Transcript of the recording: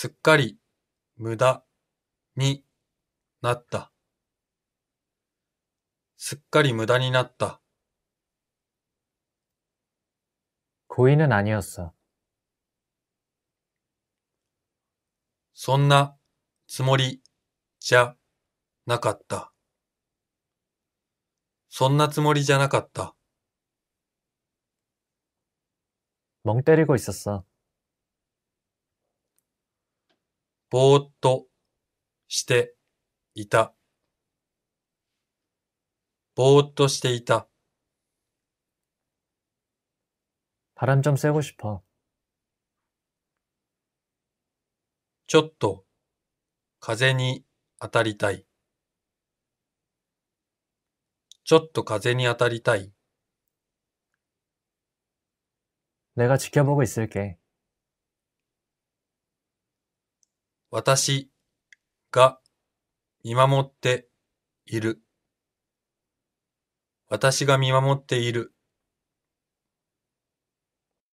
すっかり無駄になった。すっかり無駄になった。고의는아니そんなつもりじゃなかった。そんなつもりじゃなかった。멍때리고있었어ぼーっとしていた。ぼーっとしていた。바람좀쐬고싶 어。 ちょっと風に当たりたい。ちょっと風に当たりたい。내가지켜보고있을 게。 私が見守っている。私が見守っている。